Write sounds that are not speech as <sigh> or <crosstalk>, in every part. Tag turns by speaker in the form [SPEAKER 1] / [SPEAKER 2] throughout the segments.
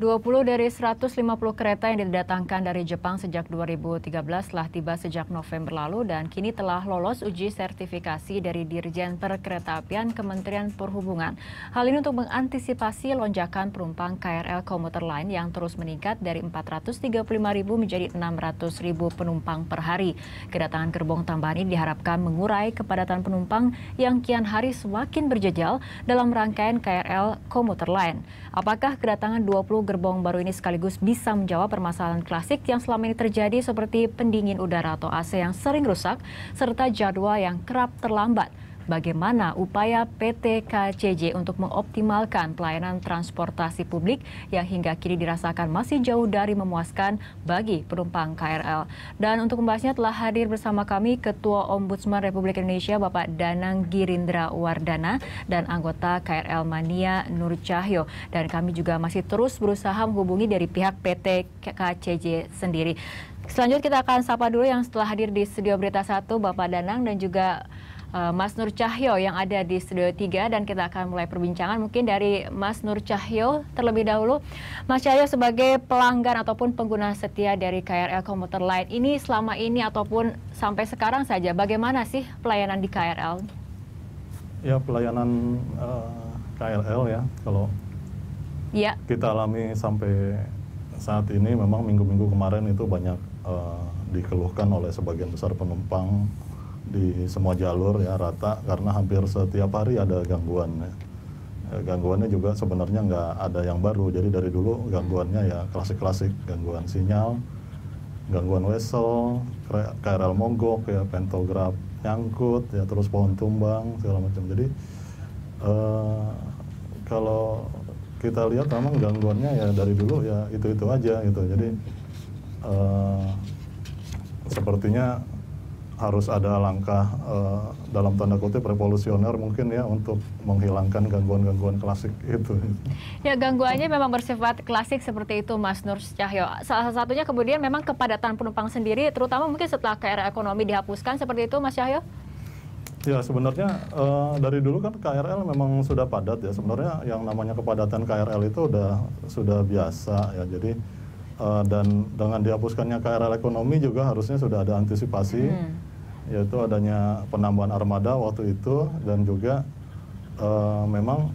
[SPEAKER 1] 20 dari 150 kereta yang didatangkan dari Jepang sejak 2013 telah tiba sejak November lalu dan kini telah lolos uji sertifikasi dari Dirjen Perkeretaapian Kementerian Perhubungan. Hal ini untuk mengantisipasi lonjakan penumpang KRL komuter lain yang terus meningkat dari 435.000 menjadi 600.000 penumpang per hari. Kedatangan gerbong tambahan ini diharapkan mengurai kepadatan penumpang yang kian hari semakin berjejal dalam rangkaian KRL komuter lain. Apakah kedatangan 20 gerbong baru ini sekaligus bisa menjawab permasalahan klasik yang selama ini terjadi seperti pendingin udara atau AC yang sering rusak, serta jadwal yang kerap terlambat bagaimana upaya PT KCJ untuk mengoptimalkan pelayanan transportasi publik yang hingga kini dirasakan masih jauh dari memuaskan bagi penumpang KRL. Dan untuk membahasnya telah hadir bersama kami Ketua Ombudsman Republik Indonesia Bapak Danang Girindra Wardana dan anggota KRL Mania Nur Cahyo. Dan kami juga masih terus berusaha menghubungi dari pihak PT KCJ sendiri. Selanjutnya kita akan sapa dulu yang setelah hadir di Studio Berita 1, Bapak Danang dan juga uh, Mas Nur Cahyo yang ada di Studio 3 dan kita akan mulai perbincangan mungkin dari Mas Nur Cahyo terlebih dahulu. Mas Cahyo sebagai pelanggan ataupun pengguna setia dari KRL Komuter Line ini selama ini ataupun sampai sekarang saja bagaimana sih pelayanan di KRL?
[SPEAKER 2] Ya pelayanan uh, eh, KRL ya kalau ya. kita alami sampai saat ini memang minggu-minggu kemarin itu banyak uh, dikeluhkan oleh sebagian besar penumpang di semua jalur ya rata karena hampir setiap hari ada gangguan ya. Eh, gangguannya juga sebenarnya nggak ada yang baru. Jadi dari dulu gangguannya ya klasik-klasik, gangguan sinyal, gangguan wesel, KRL mogok ya, pentograf nyangkut ya, terus pohon tumbang segala macam. Jadi uh, kalau kita lihat memang gangguannya ya dari dulu ya itu-itu aja gitu. Jadi uh, sepertinya harus ada langkah uh, dalam tanda kutip revolusioner mungkin ya untuk menghilangkan gangguan-gangguan klasik itu.
[SPEAKER 1] Ya gangguannya memang bersifat klasik seperti itu Mas Nur Cahyo. Salah satunya kemudian memang kepadatan penumpang sendiri terutama mungkin setelah KRL ekonomi dihapuskan seperti itu Mas Cahyo?
[SPEAKER 2] Ya sebenarnya uh, dari dulu kan KRL memang sudah padat ya. Sebenarnya yang namanya kepadatan KRL itu udah sudah biasa ya. Jadi uh, dan dengan dihapuskannya KRL ekonomi juga harusnya sudah ada antisipasi. Hmm yaitu adanya penambahan armada waktu itu dan juga uh, memang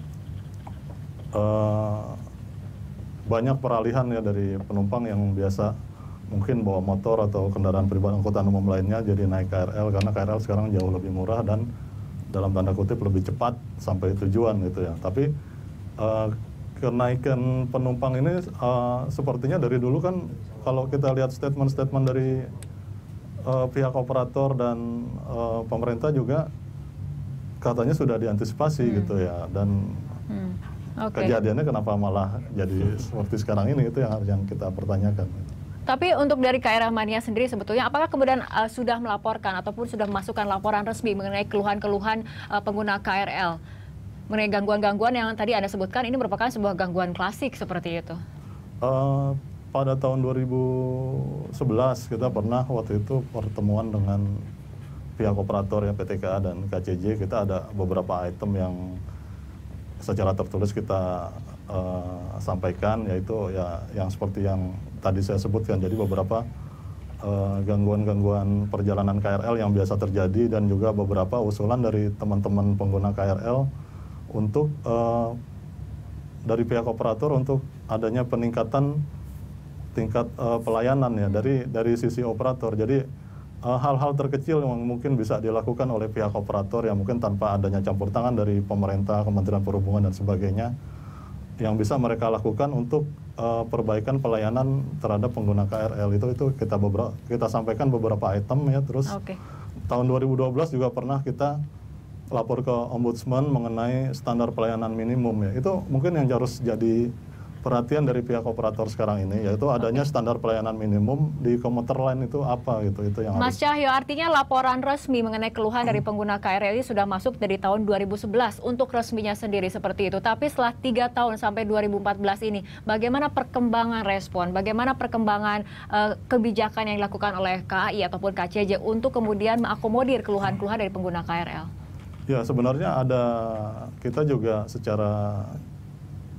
[SPEAKER 2] uh, banyak peralihan ya dari penumpang yang biasa mungkin bawa motor atau kendaraan pribadi angkutan umum lainnya jadi naik KRL karena KRL sekarang jauh lebih murah dan dalam tanda kutip lebih cepat sampai tujuan gitu ya. Tapi uh, kenaikan penumpang ini uh, sepertinya dari dulu kan kalau kita lihat statement-statement dari uh, pihak operator dan uh, pemerintah juga katanya sudah diantisipasi hmm. gitu ya dan hmm. okay. kejadiannya kenapa malah jadi <laughs> seperti sekarang ini itu yang harus yang kita pertanyakan.
[SPEAKER 1] Tapi untuk dari KR Mania sendiri sebetulnya apakah kemudian uh, sudah melaporkan ataupun sudah memasukkan laporan resmi mengenai keluhan-keluhan uh, pengguna KRL mengenai gangguan-gangguan yang tadi Anda sebutkan ini merupakan sebuah gangguan klasik seperti itu?
[SPEAKER 2] Uh, pada tahun 2011 kita pernah waktu itu pertemuan dengan pihak operator ya PTKA dan KCJ kita ada beberapa item yang secara tertulis kita uh, sampaikan yaitu ya yang seperti yang tadi saya sebutkan jadi beberapa eh, gangguan-gangguan uh, perjalanan KRL yang biasa terjadi dan juga beberapa usulan dari teman-teman pengguna KRL untuk uh, dari pihak operator untuk adanya peningkatan tingkat uh, pelayanan ya dari dari sisi operator. Jadi eh, hal-hal uh, terkecil yang mungkin bisa dilakukan oleh pihak operator yang mungkin tanpa adanya campur tangan dari pemerintah, Kementerian Perhubungan dan sebagainya yang bisa mereka lakukan untuk uh, perbaikan pelayanan terhadap pengguna KRL itu itu kita beberapa kita sampaikan beberapa item ya terus okay. tahun 2012 juga pernah kita lapor ke ombudsman mengenai standar pelayanan minimum ya itu mungkin yang harus jadi perhatian dari pihak operator sekarang ini yaitu adanya okay. standar pelayanan minimum di komuter lain itu apa gitu itu yang Mas
[SPEAKER 1] Cahyo artinya laporan resmi mengenai keluhan dari hmm. pengguna KRL ini sudah masuk dari tahun 2011 untuk resminya sendiri seperti itu tapi setelah tiga tahun sampai 2014 ini bagaimana perkembangan respon bagaimana perkembangan uh, kebijakan yang dilakukan oleh KAI ataupun KCJ untuk kemudian mengakomodir keluhan-keluhan dari pengguna KRL
[SPEAKER 2] Ya sebenarnya ada kita juga secara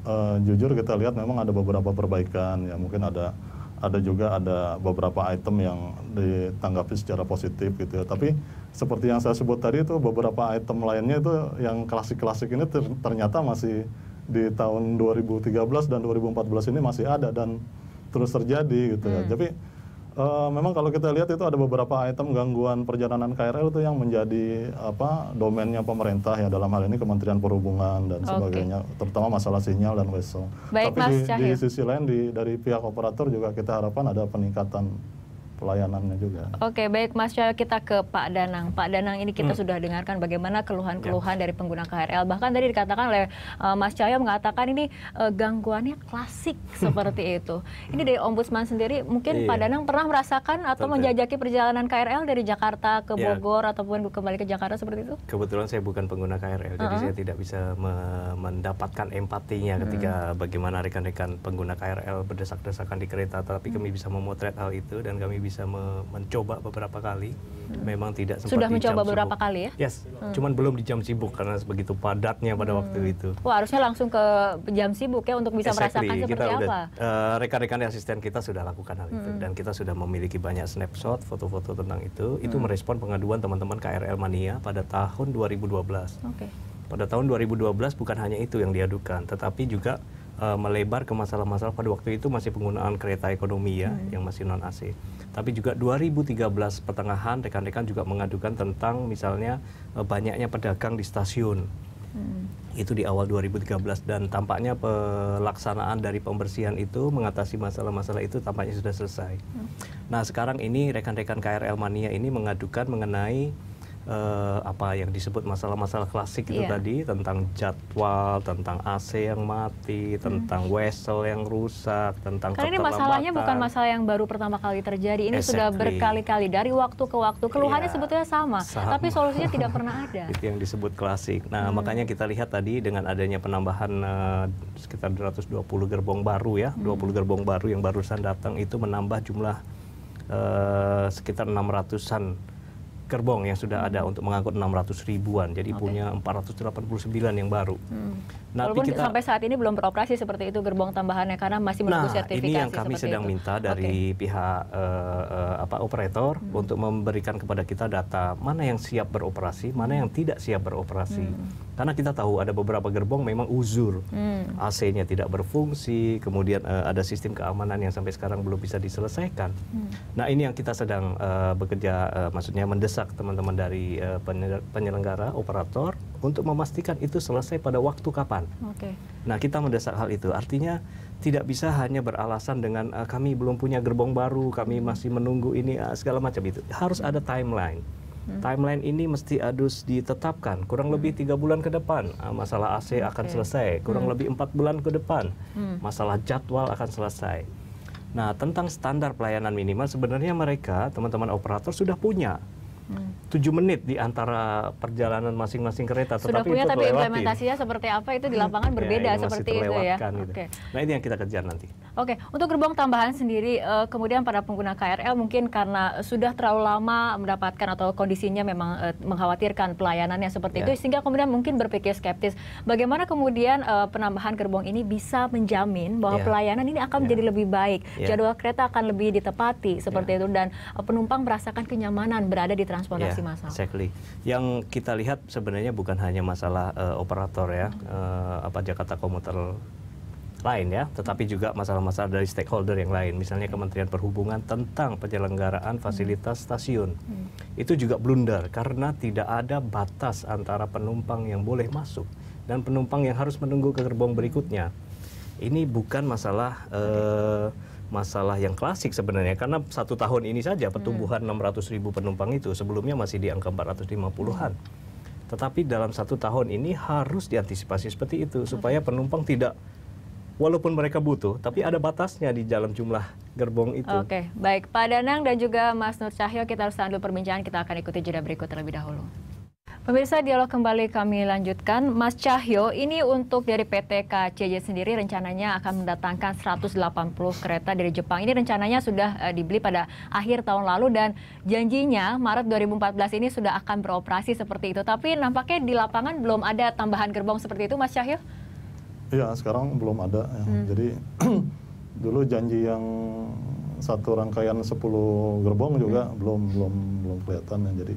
[SPEAKER 2] uh, jujur kita lihat memang ada beberapa perbaikan ya mungkin ada ada juga ada beberapa item yang ditanggapi secara positif gitu ya. Tapi seperti yang saya sebut tadi itu beberapa item lainnya itu yang klasik-klasik ini ternyata masih di tahun 2013 dan 2014 ini masih ada dan terus terjadi gitu ya. Hmm. Tapi Uh, memang kalau kita lihat itu ada beberapa item gangguan perjalanan KRL itu yang menjadi apa domainnya pemerintah ya dalam hal ini Kementerian Perhubungan dan okay. sebagainya terutama masalah sinyal dan WESO.
[SPEAKER 1] Tapi Mas di, di
[SPEAKER 2] sisi lain di, dari pihak operator juga kita harapkan ada peningkatan pelayanannya juga.
[SPEAKER 1] Oke, baik Mas Cahyo, kita ke Pak Danang. Pak Danang ini kita hmm. sudah dengarkan bagaimana keluhan-keluhan ya. dari pengguna KRL. Bahkan tadi dikatakan oleh uh, Mas Cahyo mengatakan ini uh, gangguannya klasik <laughs> seperti itu. Ini dari Ombudsman sendiri, mungkin iya. Pak Danang pernah merasakan atau Tentu. menjajaki perjalanan KRL dari Jakarta ke ya. Bogor ataupun kembali ke Jakarta seperti itu?
[SPEAKER 3] Kebetulan saya bukan pengguna KRL, uh -huh. jadi saya tidak bisa me mendapatkan empatinya hmm. ketika bagaimana rekan-rekan pengguna KRL berdesak-desakan di kereta. Tapi hmm. kami bisa memotret hal itu dan kami bisa me mencoba beberapa kali. Hmm. Memang tidak sempat Sudah mencoba jam beberapa sibuk.
[SPEAKER 1] kali ya? Yes, hmm. cuman
[SPEAKER 3] belum di jam sibuk karena begitu padatnya pada hmm. waktu itu.
[SPEAKER 1] Wah, harusnya langsung ke jam sibuk ya untuk bisa exactly. merasakan seperti kita
[SPEAKER 3] apa. Eh, rekan-rekan uh, asisten kita sudah lakukan hal itu hmm. dan kita sudah memiliki banyak snapshot, foto-foto tentang itu. Itu hmm. merespon pengaduan teman-teman KRL Mania pada tahun 2012. Oke. Okay. Pada tahun 2012 bukan hanya itu yang diadukan, tetapi juga uh, melebar ke masalah-masalah pada waktu itu masih penggunaan kereta ekonomi ya hmm. yang masih non AC. Tapi juga 2013 pertengahan rekan-rekan juga mengadukan tentang misalnya uh, banyaknya pedagang di stasiun. Hmm. Itu di awal 2013 dan tampaknya pelaksanaan dari pembersihan itu mengatasi masalah-masalah itu tampaknya sudah selesai. Hmm. Nah, sekarang ini rekan-rekan KRL Mania ini mengadukan mengenai uh, apa yang disebut masalah-masalah klasik itu yeah. tadi tentang jadwal, tentang AC yang mati, hmm. tentang hmm. wesel yang rusak, tentang Karena ini masalahnya bukan
[SPEAKER 1] masalah yang baru pertama kali terjadi, ini exactly. sudah berkali-kali dari waktu ke waktu keluhannya yeah. sebetulnya sama, sama, tapi solusinya tidak <laughs> pernah ada.
[SPEAKER 3] itu yang disebut klasik. Nah, hmm. makanya kita lihat tadi dengan adanya penambahan uh, sekitar 220 gerbong baru ya, hmm. 20 gerbong baru yang barusan datang itu menambah jumlah uh, sekitar 600-an gerbong yang sudah ada hmm. untuk mengangkut 600 ribuan. Jadi okay. punya 489 yang baru. Hmm. Nah, Walaupun kita, sampai
[SPEAKER 1] saat ini belum beroperasi seperti itu gerbong tambahannya karena masih nah, menunggu nah, sertifikasi. ini yang kami sedang itu.
[SPEAKER 3] minta dari okay. pihak uh, uh, apa operator hmm. untuk memberikan kepada kita data mana yang siap beroperasi, mana yang tidak siap beroperasi. Hmm. Karena kita tahu ada beberapa gerbong memang uzur. Hmm. AC-nya tidak berfungsi, kemudian uh, ada sistem keamanan yang sampai sekarang belum bisa diselesaikan. Hmm. Nah, ini yang kita sedang uh, bekerja uh, maksudnya mendesak mendesak teman-teman dari uh, penyelenggara operator untuk memastikan itu selesai pada waktu kapan. Okay. Nah kita mendesak hal itu artinya tidak bisa hanya beralasan dengan uh, kami belum punya gerbong baru kami hmm. masih menunggu ini uh, segala macam itu harus ada timeline. Hmm. Timeline ini mesti harus ditetapkan kurang lebih hmm. tiga bulan ke depan ah, masalah AC okay. akan selesai kurang hmm. lebih empat bulan ke depan hmm. masalah jadwal akan selesai. Nah, tentang standar pelayanan minimal sebenarnya mereka teman-teman operator sudah punya tujuh menit di antara perjalanan masing-masing kereta. Sudah Tetapi punya itu tapi implementasinya
[SPEAKER 1] seperti apa itu di lapangan ya, berbeda ya, seperti itu ya. Gitu. Okay.
[SPEAKER 3] Nah ini yang kita kejar nanti.
[SPEAKER 1] Oke, untuk gerbong tambahan sendiri, eh, kemudian para pengguna KRL mungkin karena sudah terlalu lama mendapatkan atau kondisinya memang eh, mengkhawatirkan pelayanannya seperti yeah. itu, ya. sehingga kemudian mungkin berpikir skeptis. Bagaimana kemudian eh, penambahan gerbong ini bisa menjamin bahwa yeah. pelayanan ini akan yeah. menjadi lebih baik, yeah. jadwal kereta akan lebih ditepati seperti yeah. itu, dan penumpang merasakan kenyamanan berada di transportasi yeah, massal.
[SPEAKER 3] Exactly. Yang kita lihat sebenarnya bukan hanya masalah uh, operator ya, uh, apa Jakarta Komuter lain ya, tetapi juga masalah-masalah dari stakeholder yang lain, misalnya Kementerian Perhubungan tentang penyelenggaraan fasilitas stasiun. Hmm. Itu juga blunder karena tidak ada batas antara penumpang yang boleh masuk dan penumpang yang harus menunggu ke gerbong berikutnya. Ini bukan masalah eh, masalah yang klasik sebenarnya karena satu tahun ini saja pertumbuhan hmm. 600 ribu penumpang itu sebelumnya masih di angka 450-an. Hmm. Tetapi dalam satu tahun ini harus diantisipasi seperti itu supaya penumpang tidak walaupun mereka butuh, tapi ada batasnya di dalam jumlah gerbong itu. Oke, okay.
[SPEAKER 1] baik Pak Danang dan juga Mas Nur Cahyo, kita harus tahan dulu perbincangan, kita akan ikuti jeda berikut terlebih dahulu. Pemirsa dialog kembali kami lanjutkan. Mas Cahyo, ini untuk dari PT KCJ sendiri rencananya akan mendatangkan 180 kereta dari Jepang. Ini rencananya sudah uh, dibeli pada akhir tahun lalu dan janjinya Maret 2014 ini sudah akan beroperasi seperti itu. Tapi nampaknya di lapangan belum ada tambahan gerbong seperti itu Mas Cahyo?
[SPEAKER 2] Iya, sekarang belum ada. Ya. Hmm. Jadi <clears throat> dulu janji yang satu rangkaian 10 gerbong juga hmm. belum belum belum kelihatan ya. Jadi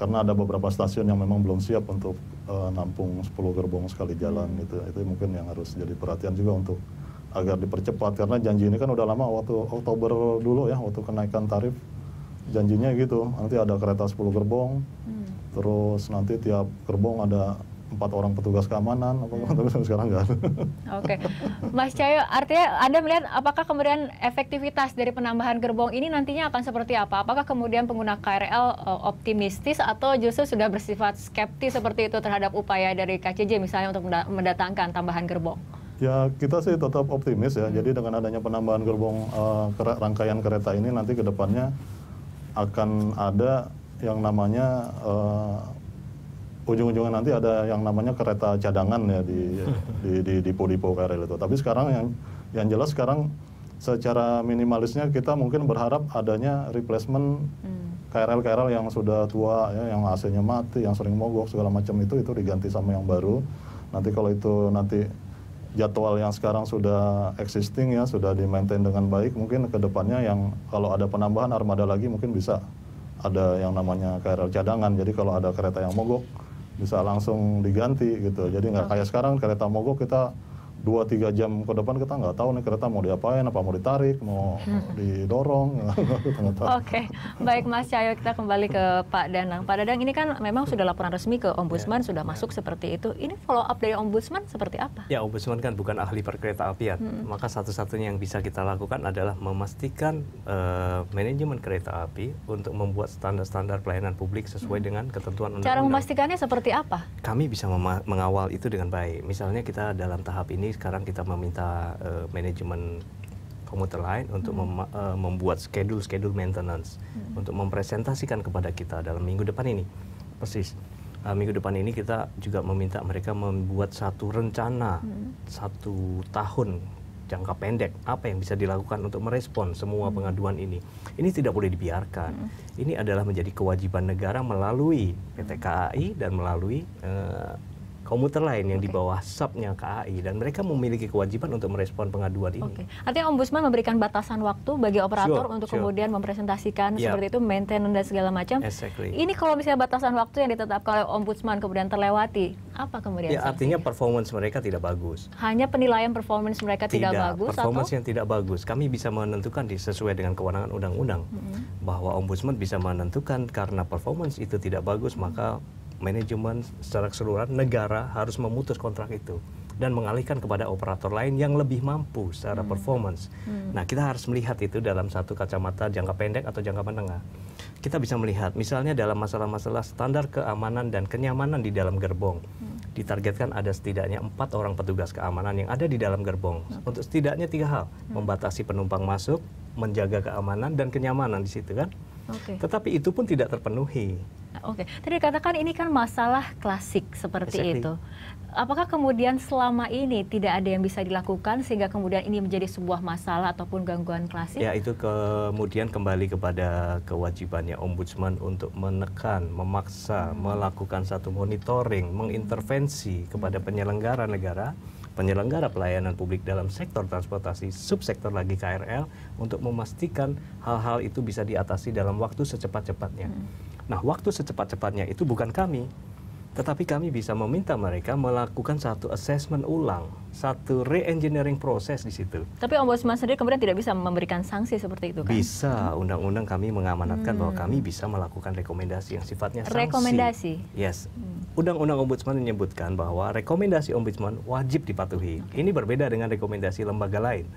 [SPEAKER 2] karena ada beberapa stasiun yang memang belum siap untuk uh, nampung 10 gerbong sekali jalan hmm. itu Itu mungkin yang harus jadi perhatian juga untuk agar dipercepat karena janji ini kan udah lama waktu Oktober dulu ya waktu kenaikan tarif janjinya gitu nanti ada kereta 10 gerbong hmm. terus nanti tiap gerbong ada empat orang petugas keamanan apa hmm. tapi sampai sekarang nggak Oke,
[SPEAKER 1] okay. Mas Cahyo, artinya Anda melihat apakah kemudian efektivitas dari penambahan gerbong ini nantinya akan seperti apa? Apakah kemudian pengguna KRL e, optimistis atau justru sudah bersifat skeptis seperti itu terhadap upaya dari KCJ misalnya untuk mendatangkan tambahan gerbong?
[SPEAKER 2] Ya kita sih tetap optimis ya. Hmm. Jadi dengan adanya penambahan gerbong uh, rangkaian kereta ini nanti ke depannya akan ada yang namanya uh, ujung-ujungnya nanti ada yang namanya kereta cadangan ya di <laughs> di di depo-depo KRL itu. Tapi sekarang yang yang jelas sekarang secara minimalisnya kita mungkin berharap adanya replacement hmm. KRL-KRL yang sudah tua ya, yang AC-nya mati, yang sering mogok segala macam itu itu diganti sama yang baru. Nanti kalau itu nanti jadwal yang sekarang sudah existing ya sudah di maintain dengan baik mungkin kedepannya yang kalau ada penambahan armada lagi mungkin bisa ada yang namanya KRL cadangan jadi kalau ada kereta yang mogok bisa langsung diganti gitu. Jadi nggak oh. kayak sekarang kereta mogok kita dua tiga jam ke depan kita nggak tahu nih kereta mau diapain apa mau ditarik mau hmm. didorong <laughs> gitu,
[SPEAKER 1] Oke, okay. baik Mas Cahyo kita kembali ke Pak Danang. Pak Danang ini kan memang sudah laporan resmi ke Ombudsman yeah. sudah masuk ya. seperti itu. Ini follow up dari Ombudsman seperti apa?
[SPEAKER 3] Ya Ombudsman kan bukan ahli perkereta apian, hmm. maka satu-satunya yang bisa kita lakukan adalah memastikan uh, manajemen kereta api untuk membuat standar-standar pelayanan publik sesuai hmm. dengan ketentuan undang-undang. Cara
[SPEAKER 1] memastikannya seperti apa?
[SPEAKER 3] Kami bisa mengawal itu dengan baik. Misalnya kita dalam tahap ini sekarang kita meminta uh, manajemen komuter lain untuk hmm. mem uh, eh, membuat schedule schedule maintenance hmm. untuk mempresentasikan kepada kita dalam minggu depan ini persis uh, minggu depan ini kita juga meminta mereka membuat satu rencana hmm. satu tahun jangka pendek apa yang bisa dilakukan untuk merespon semua hmm. pengaduan ini ini tidak boleh dibiarkan hmm. ini adalah menjadi kewajiban negara melalui PT KAI dan melalui uh, komuter lain yang okay. di bawah subnya KAI dan mereka memiliki kewajiban untuk merespon pengaduan ini. Okay.
[SPEAKER 1] Artinya Ombudsman memberikan batasan waktu bagi operator sure, untuk sure. kemudian mempresentasikan yep. seperti itu maintenance dan segala macam. Exactly. Ini kalau misalnya batasan waktu yang ditetapkan oleh Ombudsman kemudian terlewati, apa kemudian? Ya, artinya
[SPEAKER 3] performance mereka tidak bagus.
[SPEAKER 1] Hanya penilaian performance mereka tidak, tidak bagus performance atau?
[SPEAKER 3] yang tidak bagus. Kami bisa menentukan di sesuai dengan kewenangan undang-undang mm -hmm. bahwa Ombudsman bisa menentukan karena performance itu tidak bagus maka manajemen secara keseluruhan negara harus memutus kontrak itu dan mengalihkan kepada operator lain yang lebih mampu secara hmm. performance. Hmm. Nah, kita harus melihat itu dalam satu kacamata jangka pendek atau jangka menengah. Kita bisa melihat misalnya dalam masalah-masalah standar keamanan dan kenyamanan di dalam gerbong. Hmm ditargetkan ada setidaknya empat orang petugas keamanan yang ada di dalam gerbong hmm. untuk setidaknya tiga hal hmm. membatasi penumpang masuk menjaga keamanan dan kenyamanan di situ kan okay. tetapi itu pun tidak terpenuhi
[SPEAKER 1] Oke, okay. tadi dikatakan ini kan masalah klasik seperti exactly. itu. Apakah kemudian selama ini tidak ada yang bisa dilakukan sehingga kemudian ini menjadi sebuah masalah ataupun gangguan klasik? Ya, itu
[SPEAKER 3] kemudian kembali kepada kewajibannya ombudsman untuk menekan, memaksa, hmm. melakukan satu monitoring, mengintervensi hmm. kepada penyelenggara negara penyelenggara pelayanan publik dalam sektor transportasi subsektor lagi KRL untuk memastikan hal-hal itu bisa diatasi dalam waktu secepat-cepatnya. Hmm. Nah, waktu secepat-cepatnya itu bukan kami, tetapi kami bisa meminta mereka melakukan satu assessment ulang, satu re-engineering proses di situ.
[SPEAKER 1] Tapi Ombudsman sendiri kemudian tidak bisa memberikan sanksi seperti itu kan?
[SPEAKER 3] Bisa, undang-undang kami mengamanatkan hmm. bahwa kami hmm. bisa melakukan rekomendasi yang sifatnya sanksi. Rekomendasi? Yes. Hmm. Undang-undang Ombudsman menyebutkan bahwa rekomendasi Ombudsman wajib dipatuhi. Ini berbeda dengan rekomendasi lembaga lain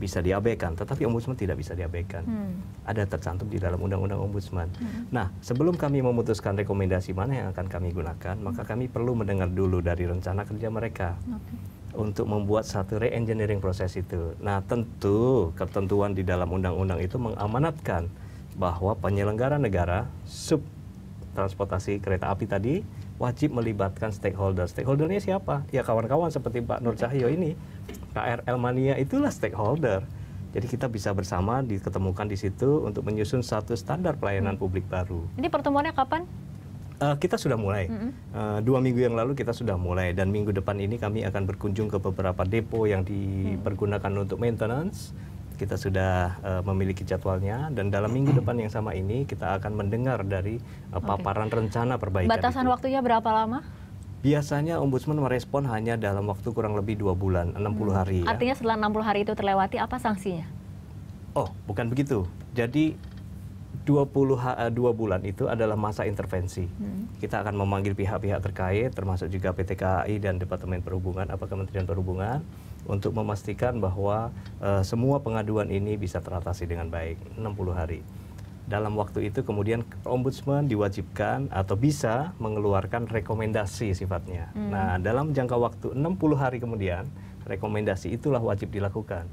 [SPEAKER 3] bisa diabaikan, tetapi ombudsman tidak bisa diabaikan. Hmm. Ada tercantum di dalam undang-undang ombudsman. Hmm. Nah, sebelum kami memutuskan rekomendasi mana yang akan kami gunakan, hmm. maka kami perlu mendengar dulu dari rencana kerja mereka. Okay untuk membuat satu re-engineering proses itu. Nah, tentu ketentuan di dalam undang-undang itu mengamanatkan bahwa penyelenggara negara sub transportasi kereta api tadi wajib melibatkan stakeholder. Stakeholdernya siapa? Ya kawan-kawan seperti Pak Nur Cahyo ini KRL mania itulah stakeholder. Jadi kita bisa bersama diketemukan di situ untuk menyusun satu standar pelayanan hmm. publik baru.
[SPEAKER 1] Ini pertemuannya kapan?
[SPEAKER 3] Uh, kita sudah mulai. Mm -hmm. uh, dua minggu yang lalu kita sudah mulai dan minggu depan ini kami akan berkunjung ke beberapa depo yang dipergunakan hmm. untuk maintenance. Kita sudah uh, memiliki jadwalnya dan dalam minggu depan yang sama ini kita akan mendengar dari uh, paparan okay. rencana perbaikan. Batasan
[SPEAKER 1] itu. waktunya berapa lama?
[SPEAKER 3] Biasanya ombudsman merespon hanya dalam waktu kurang lebih dua bulan, 60 hmm. hari. Ya. Artinya
[SPEAKER 1] setelah 60 hari itu terlewati, apa sanksinya?
[SPEAKER 3] Oh, bukan begitu. Jadi dua 2 eh, bulan itu adalah masa intervensi. Hmm. Kita akan memanggil pihak-pihak terkait, termasuk juga PT KAI dan Departemen Perhubungan, apa Kementerian Perhubungan, untuk memastikan bahwa uh, semua pengaduan ini bisa teratasi dengan baik 60 hari dalam waktu itu kemudian ombudsman diwajibkan atau bisa mengeluarkan rekomendasi sifatnya. Hmm. Nah, dalam jangka waktu 60 hari kemudian rekomendasi itulah wajib dilakukan.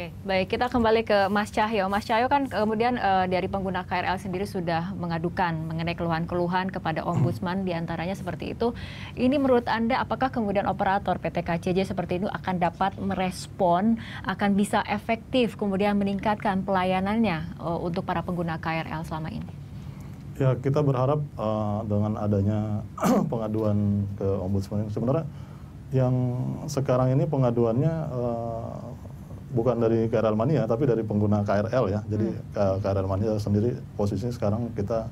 [SPEAKER 1] Oke, baik kita kembali ke Mas Cahyo. Mas Cahyo kan kemudian uh, dari pengguna KRL sendiri sudah mengadukan mengenai keluhan-keluhan kepada ombudsman diantaranya seperti itu. Ini menurut Anda apakah kemudian operator PT KCJ seperti itu akan dapat merespon, akan bisa efektif kemudian meningkatkan pelayanannya uh, untuk para pengguna KRL selama ini?
[SPEAKER 2] Ya, kita berharap uh, dengan adanya <clears throat> pengaduan ke ombudsman. Sebenarnya yang sekarang ini pengaduannya uh, bukan dari KRL Mania tapi dari pengguna KRL ya. Jadi hmm. KRL Mania sendiri posisinya sekarang kita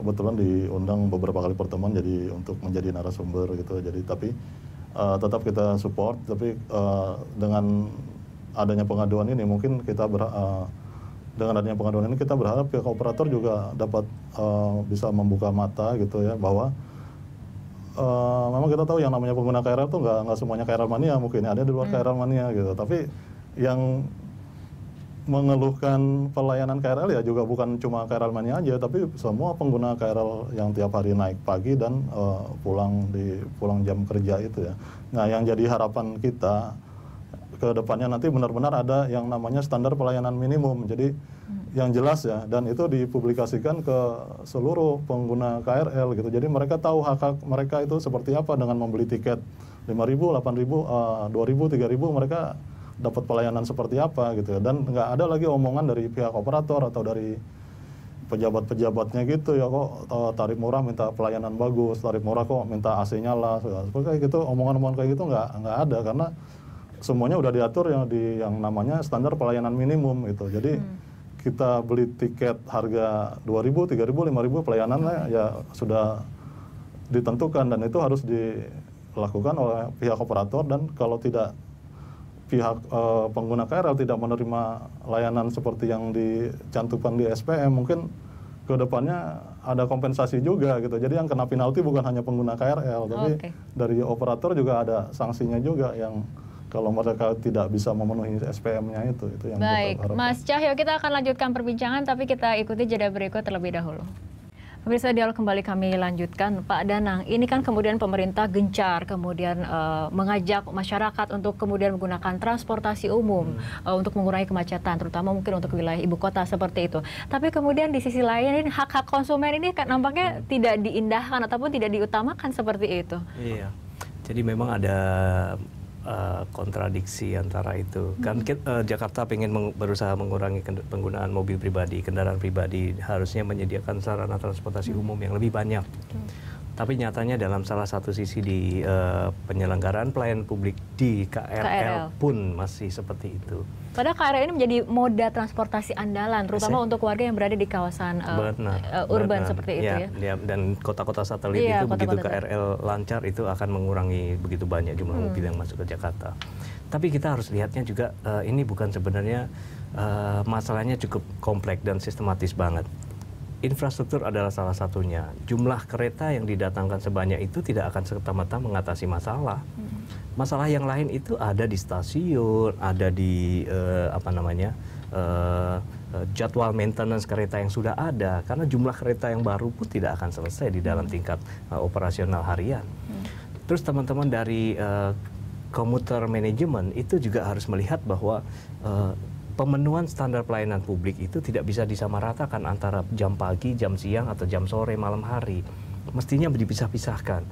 [SPEAKER 2] kebetulan diundang beberapa kali pertemuan jadi untuk menjadi narasumber gitu. Jadi tapi uh, tetap kita support tapi uh, dengan adanya pengaduan ini mungkin kita ber, uh, eh, dengan adanya pengaduan ini kita berharap pihak operator juga dapat uh, bisa membuka mata gitu ya bahwa uh, memang kita tahu yang namanya pengguna KRL itu nggak nggak semuanya KRL mania mungkin ada di luar hmm. KRL mania gitu tapi yang mengeluhkan pelayanan KRL ya juga bukan cuma KRL Mania aja, tapi semua pengguna KRL yang tiap hari naik pagi dan uh, pulang di pulang jam kerja itu ya. Nah, yang jadi harapan kita ke depannya nanti benar-benar ada yang namanya standar pelayanan minimum. Jadi hmm. yang jelas ya dan itu dipublikasikan ke seluruh pengguna KRL gitu. Jadi mereka tahu hak hak mereka itu seperti apa dengan membeli tiket 5.000, 8.000, uh, 2.000, 3.000 mereka dapat pelayanan seperti apa gitu ya dan nggak ada lagi omongan dari pihak operator atau dari pejabat-pejabatnya gitu ya kok eh, tarif murah minta pelayanan bagus tarif murah kok minta AC nyala seperti kayak gitu omongan-omongan kayak gitu nggak nggak ada karena semuanya udah diatur yang di yang namanya standar pelayanan minimum gitu jadi hmm kita beli tiket harga 2000, 3000, 5000 pelayanannya ya sudah ditentukan dan itu harus dilakukan oleh pihak operator dan kalau tidak pihak uh, pengguna KRL tidak menerima layanan seperti yang dicantumkan di SPM, mungkin ke depannya ada kompensasi juga gitu. Jadi yang kena penalti bukan hanya pengguna KRL, oh, tapi okay. dari operator juga ada sanksinya juga yang kalau mereka tidak bisa memenuhi SPM-nya itu itu yang Baik, Mas
[SPEAKER 1] Cahyo kita akan lanjutkan perbincangan tapi kita ikuti jeda berikut terlebih dahulu. Pemirsa dialog kembali kami lanjutkan Pak Danang. Ini kan kemudian pemerintah gencar kemudian uh, mengajak masyarakat untuk kemudian menggunakan transportasi umum hmm. uh, untuk mengurangi kemacetan terutama mungkin untuk wilayah ibu kota seperti itu. Tapi kemudian di sisi lain hak-hak konsumen ini kan nampaknya hmm. tidak diindahkan ataupun tidak diutamakan seperti itu.
[SPEAKER 3] Iya. Jadi memang ada uh, kontradiksi antara itu. Kan hmm. Kan uh, Jakarta ingin meng berusaha mengurangi penggunaan mobil pribadi, kendaraan pribadi harusnya menyediakan sarana transportasi hmm. umum yang lebih banyak. Hmm. Tapi nyatanya dalam salah satu sisi di uh, penyelenggaraan pelayanan publik di KRL, KRL pun masih seperti itu.
[SPEAKER 1] Padahal KRL ini menjadi moda transportasi andalan, terutama untuk warga yang berada di kawasan uh,
[SPEAKER 3] benar, uh, urban benar. seperti itu iya, ya. ya. Dan kota-kota satelit ya, itu kota -kota begitu kota KRL lancar itu akan mengurangi begitu banyak jumlah hmm. mobil yang masuk ke Jakarta. Tapi kita harus lihatnya juga uh, ini bukan sebenarnya uh, masalahnya cukup kompleks dan sistematis banget infrastruktur adalah salah satunya. Jumlah kereta yang didatangkan sebanyak itu tidak akan serta-merta mengatasi masalah.
[SPEAKER 2] Hmm.
[SPEAKER 3] Masalah yang lain itu ada di stasiun, ada di uh, apa namanya uh, jadwal maintenance kereta yang sudah ada. Karena jumlah kereta yang baru pun tidak akan selesai di dalam hmm. tingkat uh, operasional harian. Hmm. Terus teman-teman dari uh, komuter manajemen itu juga harus melihat bahwa uh, pemenuhan standar pelayanan publik itu tidak bisa disamaratakan antara jam pagi, jam siang, atau jam sore, malam hari. Mestinya dipisah-pisahkan.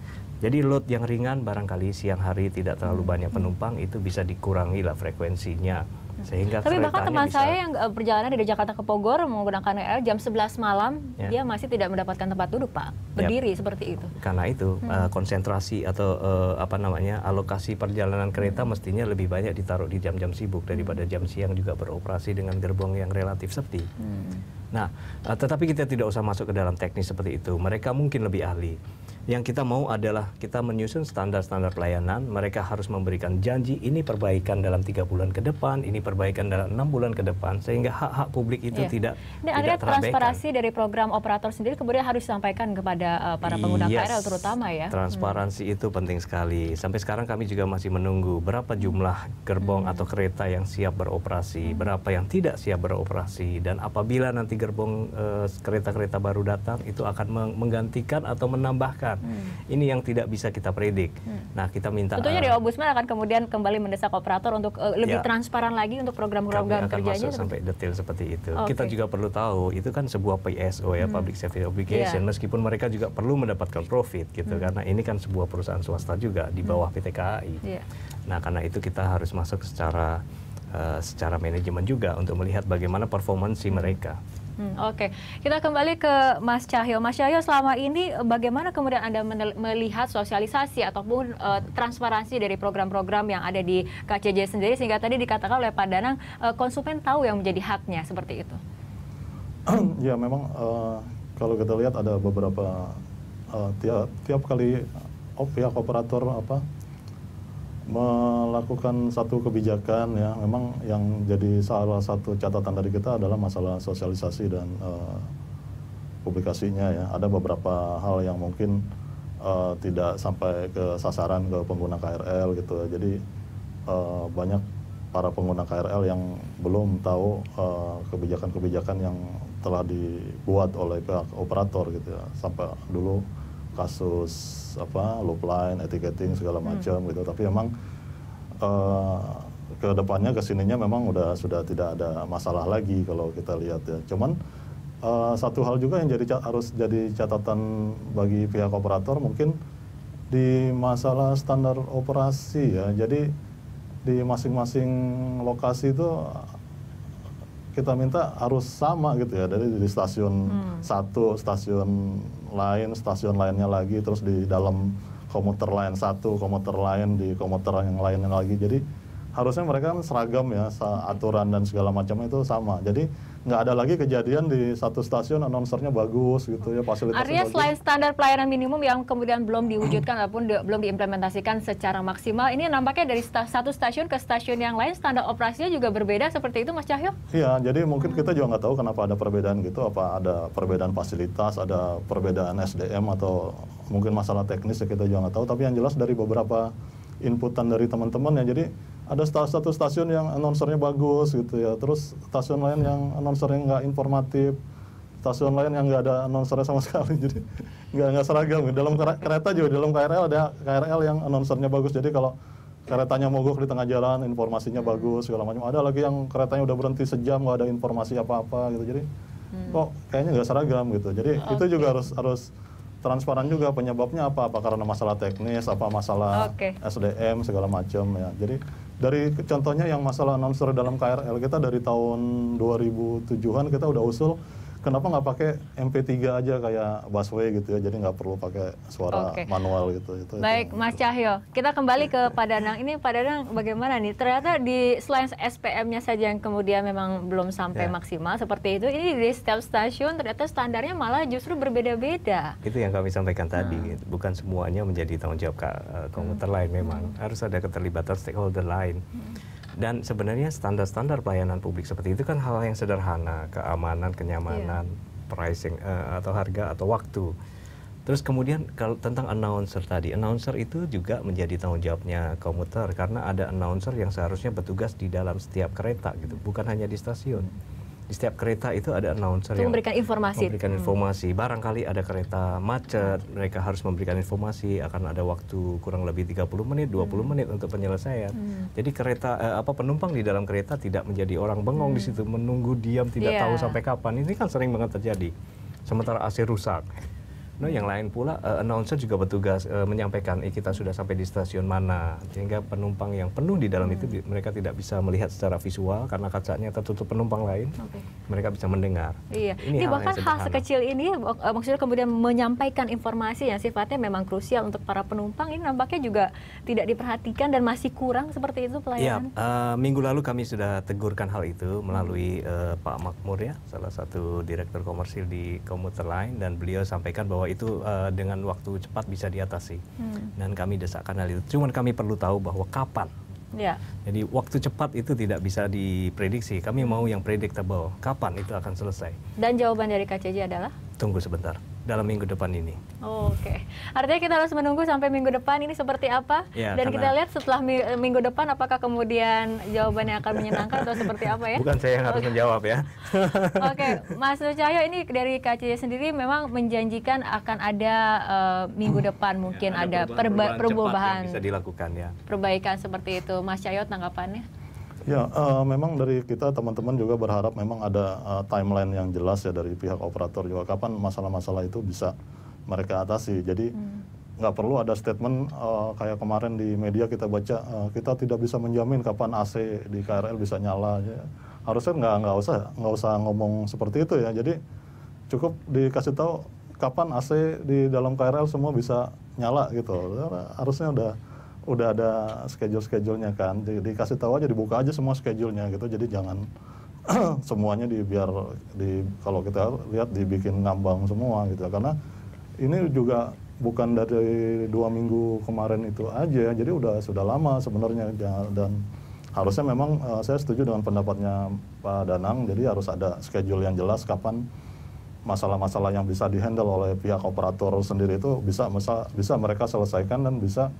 [SPEAKER 3] Jadi load yang ringan barangkali siang hari tidak terlalu banyak penumpang itu bisa dikurangi lah frekuensinya sehingga Tapi bahkan teman bisa... saya
[SPEAKER 1] yang eh, perjalanan dari Jakarta ke Bogor menggunakan KRL jam 11 malam, ya. dia masih tidak mendapatkan tempat duduk, Pak. Ya. Berdiri ya. seperti itu.
[SPEAKER 3] Karena itu hmm. Eh, konsentrasi atau eh, apa namanya alokasi perjalanan kereta hmm. mestinya lebih banyak ditaruh di jam-jam sibuk hmm. daripada jam siang juga beroperasi dengan gerbong yang relatif sepi. Hmm. Nah, tetapi kita tidak usah masuk ke dalam teknis seperti itu. Mereka mungkin lebih ahli yang kita mau adalah kita menyusun standar-standar pelayanan. mereka harus memberikan janji ini perbaikan dalam tiga bulan ke depan, ini perbaikan dalam enam bulan ke depan, sehingga hak-hak publik itu yeah. tidak Dan tidak Ada transparansi
[SPEAKER 1] dari program operator sendiri kemudian harus disampaikan kepada uh, para pengguna yes. KRL terutama ya. Transparansi
[SPEAKER 3] hmm. itu penting sekali. Sampai sekarang kami juga masih menunggu berapa hmm. jumlah gerbong hmm. atau kereta yang siap beroperasi, hmm. berapa yang tidak siap beroperasi, dan apabila nanti gerbong eh, kereta-kereta uh, kereta -kereta baru datang itu akan menggantikan atau menambahkan Hmm. Ini yang tidak bisa kita predik. Hmm. Nah, kita minta Tentunya uh, eh, di
[SPEAKER 1] Ombudsman akan kemudian kembali mendesak operator untuk uh, lebih ya, transparan lagi untuk program-program kerjanya. Kami akan masuk sampai
[SPEAKER 3] detail seperti itu. Okay. Kita juga perlu tahu itu kan sebuah PSO ya, hmm. Public Service iya. Obligation yeah. meskipun mereka juga perlu mendapatkan profit gitu hmm. karena ini kan sebuah perusahaan swasta juga di hmm. bawah PT KAI. Yeah. Nah, karena itu kita harus masuk secara eh, secara manajemen juga untuk melihat bagaimana performansi hmm. mereka.
[SPEAKER 1] Hmm, Oke, okay. kita kembali ke Mas Cahyo. Mas Cahyo, selama ini eh, bagaimana kemudian Anda melihat sosialisasi ataupun uh, transparansi dari program-program yang ada di KCJ sendiri sehingga tadi dikatakan oleh Pak Danang uh, konsumen tahu yang menjadi haknya seperti itu?
[SPEAKER 2] <clears throat> ya, memang uh, kalau kita lihat ada beberapa uh, tiap tiap kali oh, pihak operator apa melakukan satu kebijakan ya memang yang jadi salah satu catatan dari kita adalah masalah sosialisasi dan uh, publikasinya ya ada beberapa hal yang mungkin uh, tidak sampai ke sasaran ke pengguna KRL gitu jadi uh, banyak para pengguna KRL yang belum tahu kebijakan-kebijakan uh, yang telah dibuat oleh pihak operator gitu ya sampai dulu kasus apa low line, etiketing segala hmm. macam hmm. gitu. Tapi emang uh, eh, ke kesininya memang udah sudah tidak ada masalah lagi kalau kita lihat ya. Cuman uh, satu hal juga yang jadi harus jadi catatan bagi pihak operator mungkin di masalah standar operasi ya. Jadi di masing-masing lokasi itu kita minta harus sama gitu ya dari di stasiun hmm. satu stasiun lain stasiun lainnya lagi terus di dalam komuter lain satu komuter lain di komuter yang lainnya lagi jadi harusnya mereka kan seragam ya aturan dan segala macam itu sama jadi nggak ada lagi kejadian di satu stasiun announcernya bagus gitu ya fasilitasnya Artinya bagus. selain
[SPEAKER 1] standar pelayanan minimum yang kemudian belum diwujudkan ataupun di, belum diimplementasikan secara maksimal, ini nampaknya dari sta satu stasiun ke stasiun yang lain standar operasinya juga berbeda seperti itu Mas Cahyo?
[SPEAKER 2] Iya, jadi mungkin kita juga nggak tahu kenapa ada perbedaan gitu, apa ada perbedaan fasilitas, ada perbedaan SDM atau mungkin masalah teknis ya kita juga nggak tahu, tapi yang jelas dari beberapa inputan dari teman-teman ya jadi ada satu stasiun yang announcernya bagus gitu ya terus stasiun lain yang announcernya nggak informatif stasiun lain yang nggak ada announcernya sama <laughs> sekali jadi nggak nggak seragam gitu. dalam kereta juga dalam KRL ada KRL yang announcernya bagus jadi kalau keretanya mogok di tengah jalan informasinya hmm. bagus segala macam ada lagi yang keretanya udah berhenti sejam nggak ada informasi apa apa gitu jadi hmm. kok kayaknya nggak seragam gitu jadi okay. itu juga harus harus transparan juga penyebabnya apa apa karena masalah teknis apa masalah okay. SDM segala macam ya jadi dari contohnya yang masalah non dalam KRL kita dari tahun 2007-an kita udah usul kenapa nggak pakai MP3 aja kayak busway gitu ya, jadi nggak perlu pakai suara okay. manual gitu. Itu, Baik,
[SPEAKER 1] itu. Mas Cahyo, kita kembali ke Pak Danang. Ini Pak Danang bagaimana nih? Ternyata di selain SPM-nya saja yang kemudian memang belum sampai yeah. maksimal seperti itu, ini di setiap stasiun ternyata standarnya malah justru berbeda-beda.
[SPEAKER 3] Itu yang kami sampaikan nah. tadi, hmm. gitu. bukan semuanya menjadi tanggung jawab eh, komputer hmm. lain memang. Hmm. Harus ada keterlibatan stakeholder lain. Hmm dan sebenarnya standar-standar pelayanan publik seperti itu kan hal yang sederhana, keamanan, kenyamanan, yeah. pricing uh, atau harga atau waktu. Terus kemudian kalau tentang announcer tadi, announcer itu juga menjadi tanggung jawabnya komuter karena ada announcer yang seharusnya bertugas di dalam setiap kereta gitu, bukan hanya di stasiun di setiap kereta itu ada announcer yang memberikan informasi. Memberikan hmm. informasi. Hmm. Barangkali ada kereta macet, mereka harus memberikan informasi akan ada waktu kurang lebih 30 menit, 20 hmm. menit untuk penyelesaian. Hmm. Jadi kereta eh, apa penumpang di dalam kereta tidak menjadi orang bengong hmm. di situ menunggu diam tidak yeah. tahu sampai kapan. Ini kan sering banget terjadi. Sementara AC rusak No, yang lain pula uh, announcer juga bertugas uh, menyampaikan eh, kita sudah sampai di stasiun mana sehingga penumpang yang penuh di dalam hmm. itu di, mereka tidak bisa melihat secara visual karena kacanya tertutup penumpang lain. Okay. Mereka bisa mendengar.
[SPEAKER 1] Iya. Ini, ini hal bahkan hal sekecil ini uh, maksudnya kemudian menyampaikan informasi yang sifatnya memang krusial untuk para penumpang ini nampaknya juga tidak diperhatikan dan masih kurang seperti itu iya, pelayanan.
[SPEAKER 3] Ya, uh, minggu lalu kami sudah tegurkan hal itu melalui uh, Pak Makmur ya, salah satu direktur komersil di komuter lain dan beliau sampaikan bahwa bahwa itu uh, dengan waktu cepat bisa diatasi. Hmm. Dan kami desakkan hal itu. Cuman kami perlu tahu bahwa kapan. Ya. Jadi waktu cepat itu tidak bisa diprediksi. Kami mau yang predictable. Kapan itu akan selesai?
[SPEAKER 1] Dan jawaban dari KCJ adalah?
[SPEAKER 3] Tunggu sebentar dalam minggu depan ini.
[SPEAKER 1] Oh, Oke, okay. artinya kita harus menunggu sampai minggu depan ini seperti apa, ya, dan kita lihat setelah minggu depan apakah kemudian jawabannya akan menyenangkan atau seperti apa ya? Bukan
[SPEAKER 3] saya yang harus okay. menjawab ya. <laughs> Oke,
[SPEAKER 1] okay. <laughs> Mas Cahyo ini dari KCJ sendiri memang menjanjikan akan ada uh, minggu depan mungkin ya, ada, ada perubahan, perubahan, perubahan, perubahan bisa
[SPEAKER 2] dilakukan ya.
[SPEAKER 1] Perbaikan seperti itu, Mas Cahyo tanggapannya?
[SPEAKER 2] Ya, uh, memang dari kita teman-teman juga berharap memang ada uh, timeline yang jelas ya dari pihak operator juga kapan masalah-masalah itu bisa mereka atasi. Jadi hmm. nggak hmm. perlu ada statement uh, kayak kemarin di media kita baca uh, kita tidak bisa menjamin kapan AC di KRL bisa nyala. Ya. Harusnya nggak nggak usah nggak usah ngomong seperti itu ya. Jadi cukup dikasih tahu kapan AC di dalam KRL semua bisa nyala gitu. Harusnya udah udah ada schedule-schedulenya kan. Jadi dikasih tahu aja dibuka aja semua schedulenya gitu. Jadi jangan <clears throat> semuanya di biar di kalau kita lihat dibikin ngambang semua gitu karena ini juga bukan dari dua minggu kemarin itu aja jadi udah sudah lama sebenarnya dan harusnya memang uh, saya setuju dengan pendapatnya Pak Danang jadi harus ada schedule yang jelas kapan masalah-masalah yang bisa dihandle oleh pihak operator sendiri itu bisa bisa mereka selesaikan dan bisa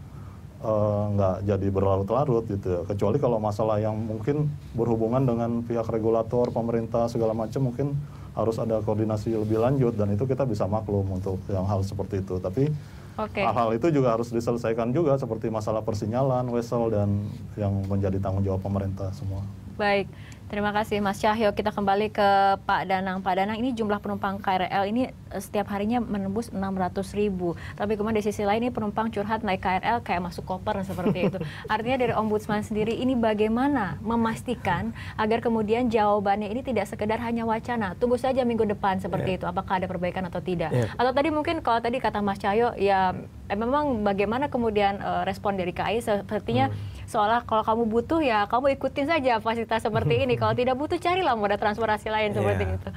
[SPEAKER 2] Eh, nggak uh, jadi berlarut-larut gitu ya. Kecuali kalau masalah yang mungkin berhubungan dengan pihak regulator, pemerintah segala macam mungkin harus ada koordinasi lebih lanjut dan itu kita bisa maklum untuk yang hal seperti itu. Tapi okay. hal-hal itu juga harus diselesaikan juga seperti masalah persinyalan, wesel dan yang menjadi tanggung jawab pemerintah semua.
[SPEAKER 1] Baik. Terima kasih Mas Cahyo. Kita kembali ke Pak Danang. Pak Danang, ini jumlah penumpang KRL ini eh, setiap harinya menembus 600 ribu. Tapi kemudian di sisi lain ini penumpang curhat naik KRL kayak masuk koper seperti itu. <laughs> Artinya dari Ombudsman sendiri ini bagaimana memastikan agar kemudian jawabannya ini tidak sekedar hanya wacana. Tunggu saja minggu depan seperti yeah. itu. Apakah ada perbaikan atau tidak. Yeah. Atau tadi mungkin kalau tadi kata Mas Cahyo, ya eh, memang bagaimana kemudian eh, respon dari KAI sepertinya... Hmm seolah kalau kamu butuh ya kamu ikutin saja fasilitas seperti ini. <laughs> Kalau tidak butuh carilah moda transportasi lain yeah. seperti itu.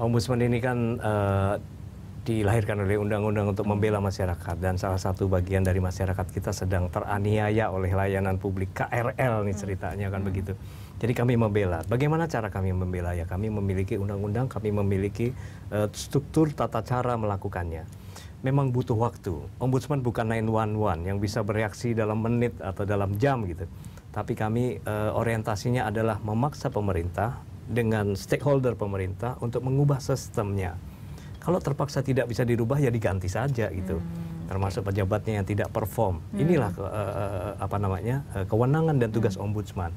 [SPEAKER 3] Ombudsman ini kan uh, dilahirkan oleh undang-undang untuk membela masyarakat dan salah satu bagian dari masyarakat kita sedang teraniaya oleh layanan publik KRL nih hmm. ceritanya kan hmm. begitu. Jadi kami membela. Bagaimana cara kami membela ya? Kami memiliki undang-undang, kami memiliki uh, struktur tata cara melakukannya memang butuh waktu. Ombudsman bukan 911 yang bisa bereaksi dalam menit atau dalam jam gitu. Tapi kami uh, orientasinya adalah memaksa pemerintah dengan stakeholder pemerintah untuk mengubah sistemnya. Kalau terpaksa tidak bisa dirubah ya diganti saja gitu. Hmm. Termasuk pejabatnya yang tidak perform. Hmm. Inilah uh, apa namanya? kewenangan dan tugas hmm. ombudsman.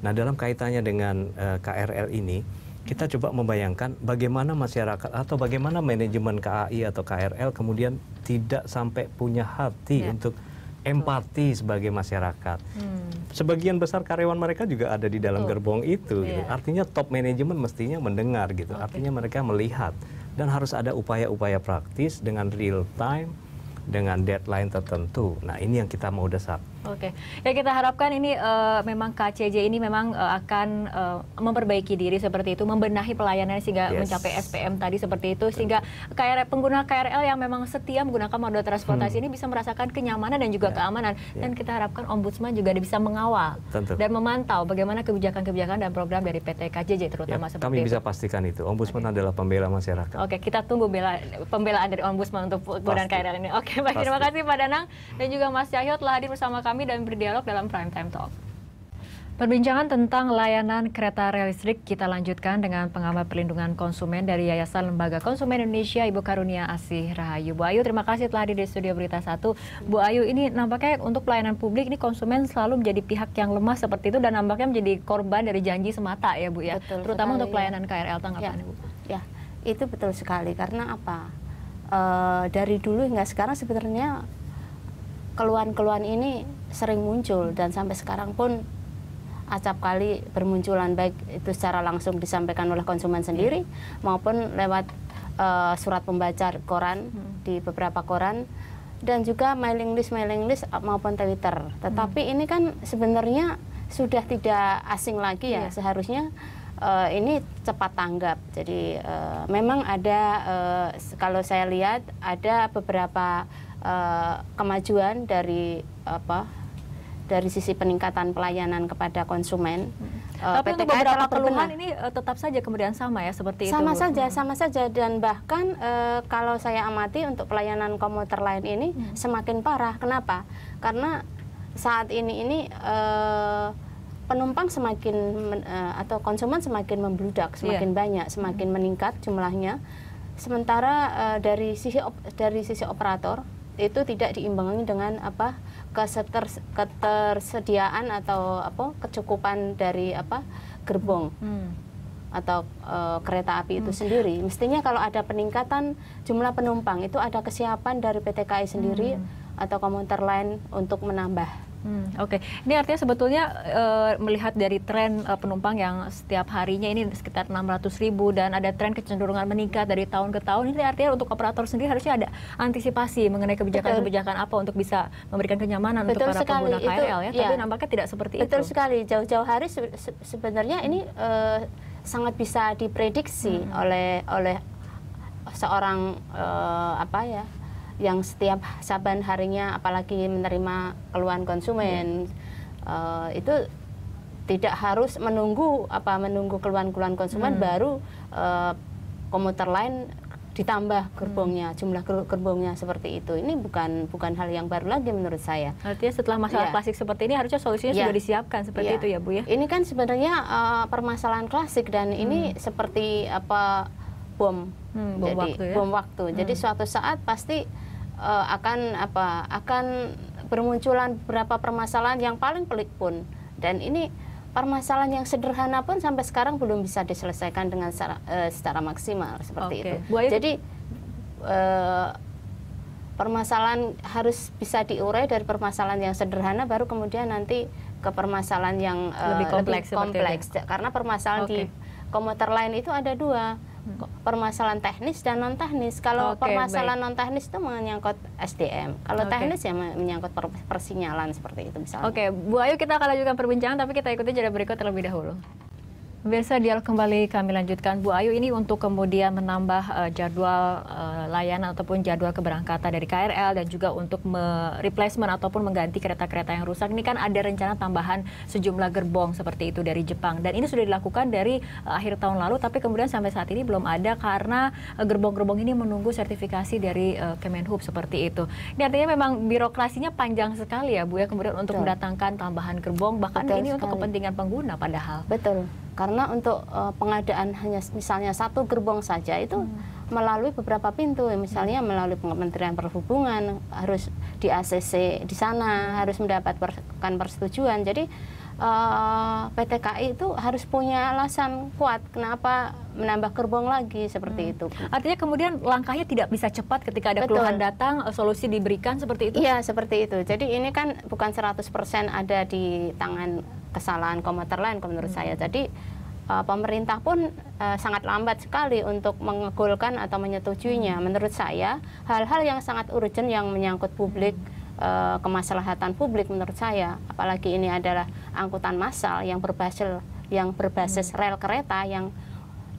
[SPEAKER 3] Nah, dalam kaitannya dengan uh, KRL ini kita coba membayangkan bagaimana masyarakat atau bagaimana manajemen KAI atau KRL kemudian tidak sampai punya hati ya. untuk empati sebagai masyarakat. Hmm. Sebagian besar karyawan mereka juga ada di dalam oh. gerbong itu. Yeah. Gitu. Artinya top manajemen mestinya mendengar gitu. Okay. Artinya mereka melihat dan harus ada upaya-upaya praktis dengan real time, dengan deadline tertentu. Nah ini yang kita mau desak
[SPEAKER 1] Oke, okay. ya kita harapkan ini uh, memang KCJ ini memang uh, akan uh, memperbaiki diri seperti itu, membenahi pelayanan sehingga yes. mencapai SPM tadi seperti itu, sehingga KRL, pengguna KRL yang memang setia menggunakan moda transportasi hmm. ini bisa merasakan kenyamanan dan juga yeah. keamanan. Yeah. Dan kita harapkan Ombudsman juga bisa mengawal Tentu. dan memantau bagaimana kebijakan-kebijakan dan program dari PT KCJ terutama yeah. seperti Kami itu. bisa
[SPEAKER 3] pastikan itu. Ombudsman okay. adalah pembela masyarakat.
[SPEAKER 1] Oke, okay. kita tunggu bela, pembelaan dari Ombudsman untuk penggunaan KRL ini. Oke, baik Pasti. terima kasih Pak Danang dan juga Mas Cahyo telah hadir bersama kami kami dan berdialog dalam Prime Time Talk. Perbincangan tentang layanan kereta rel listrik kita lanjutkan dengan pengamat perlindungan konsumen dari Yayasan Lembaga Konsumen Indonesia Ibu Karunia Asih Rahayu. Bu Ayu, terima kasih telah hadir di studio Berita 1. Bu Ayu, ini nampaknya untuk pelayanan publik ini konsumen selalu menjadi pihak yang lemah seperti itu dan nampaknya menjadi korban dari janji semata ya Bu ya.
[SPEAKER 4] Betul Terutama sekali, untuk pelayanan KRL tanggapan ya. Bu. Ya, itu betul sekali karena apa? E, dari dulu hingga sekarang sebenarnya keluhan-keluhan ini sering muncul dan sampai sekarang pun acap kali bermunculan baik itu secara langsung disampaikan oleh konsumen sendiri hmm. maupun lewat uh, surat pembaca koran hmm. di beberapa koran dan juga mailing list mailing list eh, maupun Twitter. Hmm. Tetapi hmm. ini kan sebenarnya sudah tidak asing lagi ya yeah. seharusnya uh, ini cepat tanggap. Jadi uh, memang ada uh, kalau saya lihat ada beberapa uh, kemajuan dari apa dari sisi peningkatan pelayanan kepada konsumen. Hmm. Eh, Tapi PTK untuk beberapa keluhan ini uh, tetap saja kemudian sama ya seperti sama itu. Sama saja, hmm. sama saja dan bahkan uh, kalau saya amati untuk pelayanan komuter lain ini hmm. semakin parah. Kenapa? Karena saat ini ini uh, penumpang semakin men, uh, atau konsumen semakin membludak, iya. semakin yeah. banyak, semakin hmm. meningkat jumlahnya. Sementara uh, dari sisi op, dari sisi operator itu tidak diimbangi dengan apa keseter, ketersediaan atau apa kecukupan dari apa gerbong hmm. atau e, kereta api hmm. itu sendiri mestinya kalau ada peningkatan jumlah penumpang itu ada kesiapan dari PT KAI sendiri hmm. atau komuter lain untuk menambah
[SPEAKER 1] Hmm, Oke, okay. ini artinya sebetulnya e, melihat dari tren e, penumpang yang setiap harinya ini sekitar 600 ribu dan ada tren kecenderungan meningkat dari tahun ke tahun. Ini artinya untuk operator sendiri harusnya ada antisipasi mengenai kebijakan-kebijakan apa untuk bisa memberikan kenyamanan betul untuk para sekali. pengguna KRL ya. Itu, ya. Tapi ya.
[SPEAKER 4] nampaknya tidak seperti betul itu. Betul sekali. Jauh-jauh hari se se sebenarnya ini e, sangat bisa diprediksi hmm. oleh oleh seorang apa ya yang setiap saban harinya apalagi menerima keluhan konsumen yeah. Iya. uh, itu tidak harus menunggu apa menunggu keluhan-keluhan konsumen hmm. baru uh, komuter lain ditambah hmm. gerbongnya hmm. jumlah gerbongnya seperti itu ini bukan bukan hal yang baru lagi menurut saya artinya setelah masalah ya. klasik seperti ini harusnya solusinya ya. sudah disiapkan seperti ya. itu ya bu ya ini kan sebenarnya uh, permasalahan klasik dan hmm. ini seperti apa bom hmm, bom jadi waktu ya? bom waktu hmm. jadi suatu saat pasti uh, akan apa akan bermunculan beberapa permasalahan yang paling pelik pun dan ini permasalahan yang sederhana pun sampai sekarang belum bisa diselesaikan dengan secara, uh, eh, secara maksimal seperti okay. itu. Jadi uh, permasalahan harus bisa diurai dari permasalahan yang sederhana baru kemudian nanti ke permasalahan yang lebih kompleks, lebih kompleks. karena permasalahan okay. di komuter lain itu ada dua permasalahan teknis dan non teknis. Kalau okay, permasalahan baik. non teknis itu menyangkut SDM. Kalau okay. teknis ya menyangkut persinyalan seperti itu misalnya. Oke,
[SPEAKER 1] okay. Bu Ayu kita akan lanjutkan perbincangan tapi kita ikuti jeda berikut terlebih dahulu. Biasa dialog kembali kami lanjutkan Bu Ayu ini untuk kemudian menambah uh, jadwal uh, layanan ataupun jadwal keberangkatan dari KRL dan juga untuk replacement ataupun mengganti kereta-kereta yang rusak. Ini kan ada rencana tambahan sejumlah gerbong seperti itu dari Jepang dan ini sudah dilakukan dari uh, akhir tahun lalu tapi kemudian sampai saat ini belum ada karena gerbong-gerbong ini menunggu sertifikasi dari uh, Kemenhub seperti itu. Ini artinya memang birokrasinya panjang sekali ya Bu ya kemudian untuk
[SPEAKER 4] Betul. mendatangkan tambahan gerbong bahkan Betul ini sekali. untuk kepentingan pengguna padahal. Betul karena untuk uh, pengadaan hanya misalnya satu gerbong saja itu hmm. melalui beberapa pintu misalnya hmm. melalui Kementerian Perhubungan harus di ACC di sana harus mendapatkan persetujuan jadi Eh, PT KAI itu harus punya alasan kuat kenapa menambah gerbong lagi seperti hmm. itu. Artinya kemudian langkahnya tidak bisa cepat ketika ada Betul. keluhan datang, eh, solusi diberikan seperti itu? Iya, seperti itu. Jadi ini kan bukan 100% ada di tangan kesalahan komuter lain menurut hmm. saya. Jadi eh, pemerintah pun sangat lambat sekali untuk mengegulkan atau menyetujuinya. Hmm. Menurut saya, hal-hal yang sangat urgent yang menyangkut publik, kemaslahatan publik menurut saya, apalagi ini adalah angkutan massal yang berbasis yang berbasis hmm. rel kereta yang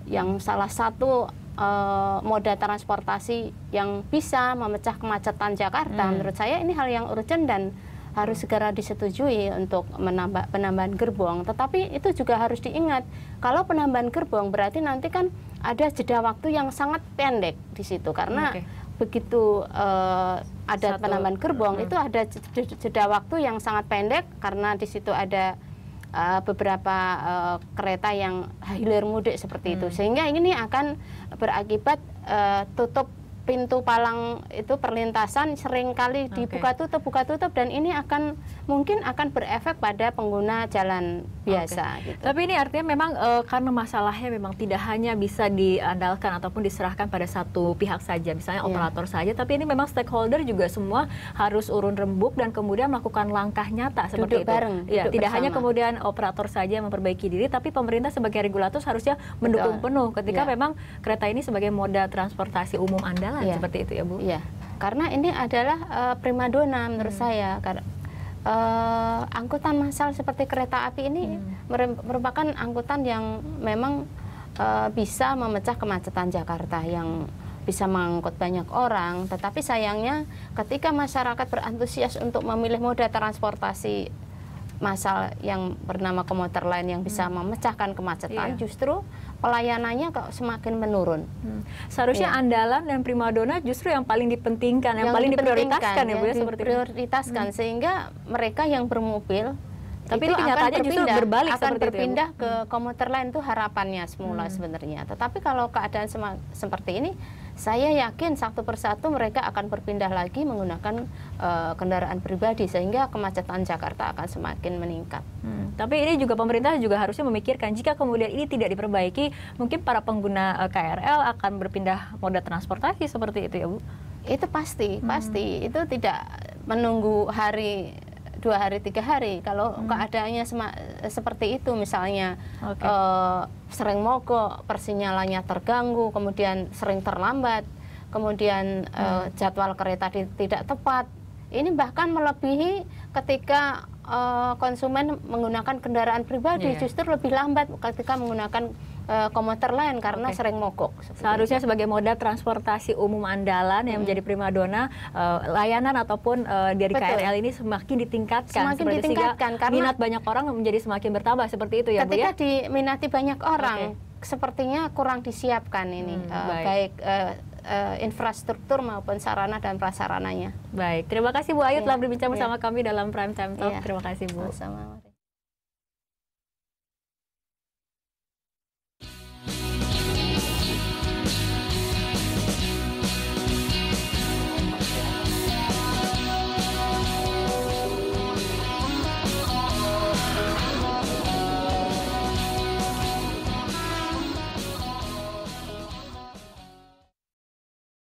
[SPEAKER 4] yang salah satu uh, moda transportasi yang bisa memecah kemacetan Jakarta hmm. menurut saya ini hal yang urgent dan harus hmm. segera disetujui untuk menambah penambahan gerbong tetapi itu juga harus diingat kalau penambahan gerbong berarti nanti kan ada jeda waktu yang sangat pendek di situ karena okay. begitu uh, ada Satu. penambahan gerbong hmm. itu ada jeda waktu yang sangat pendek karena di situ ada uh, beberapa uh, kereta yang hilir mudik seperti hmm. itu sehingga ini akan berakibat uh, tutup pintu palang itu perlintasan sering kali dibuka tutup buka tutup dan ini akan mungkin akan berefek pada pengguna jalan biasa. Okay. Gitu. Tapi ini artinya memang e, karena
[SPEAKER 1] masalahnya memang tidak hanya bisa diandalkan ataupun diserahkan pada satu pihak saja, misalnya yeah. operator saja, tapi ini memang stakeholder juga semua harus urun rembuk dan kemudian melakukan langkah nyata seperti duduk itu. Bareng, ya, tidak bersama. hanya kemudian operator saja yang memperbaiki diri, tapi pemerintah sebagai regulator harusnya
[SPEAKER 4] mendukung Betul. penuh ketika yeah. memang kereta ini sebagai moda transportasi umum andalan ya. seperti itu ya Bu? Iya, karena ini adalah uh, eh, primadona menurut hmm. saya. Karena uh, angkutan massal seperti kereta api ini hmm. merupakan angkutan yang memang uh, bisa memecah kemacetan Jakarta yang bisa mengangkut banyak orang. Tetapi sayangnya ketika masyarakat berantusias untuk memilih moda transportasi masal yang bernama komuter lain yang bisa hmm. memecahkan kemacetan, iya. justru pelayanannya kok semakin menurun. Hmm. Seharusnya ya. andalan dan primadona justru yang paling dipentingkan, yang, yang paling diprioritaskan ya Bu ya seperti prioritaskan hmm. sehingga mereka yang bermobil
[SPEAKER 1] tapi itu kenyataannya justru berbalik akan ya, berpindah
[SPEAKER 4] itu ke hmm. komuter lain itu harapannya semula hmm. sebenarnya. Tetapi kalau keadaan seperti ini saya yakin satu persatu mereka akan berpindah lagi menggunakan uh, kendaraan pribadi sehingga kemacetan Jakarta akan semakin meningkat. Hmm. Tapi ini juga pemerintah juga harusnya memikirkan jika kemudian ini tidak
[SPEAKER 1] diperbaiki, mungkin para pengguna uh, eh, KRL akan berpindah moda transportasi seperti itu ya Bu.
[SPEAKER 4] Itu pasti, hmm. pasti. Itu tidak menunggu hari dua hari tiga hari kalau hmm. keadaannya seperti itu misalnya okay. uh, eh, sering mogok persinyalannya terganggu kemudian sering terlambat kemudian eh, hmm. uh, jadwal kereta tidak tepat ini bahkan melebihi ketika uh, konsumen menggunakan kendaraan pribadi yeah. justru lebih lambat ketika menggunakan uh, komuter lain karena okay. sering mogok. Seharusnya itu. sebagai moda transportasi umum andalan yang
[SPEAKER 1] hmm. menjadi primadona uh, eh, layanan ataupun uh, dari Betul. KRL ini semakin ditingkatkan. Semakin ditingkatkan karena minat banyak
[SPEAKER 4] orang menjadi semakin bertambah seperti itu ya Bu ya. Ketika diminati banyak orang okay. sepertinya kurang disiapkan ini hmm, uh, baik, uh, infrastruktur maupun sarana dan prasarananya. Baik, terima kasih Bu Ayu ya, telah berbincang ya. bersama kami dalam Prime Time Talk. Ya. Terima kasih Bu. Sama-sama.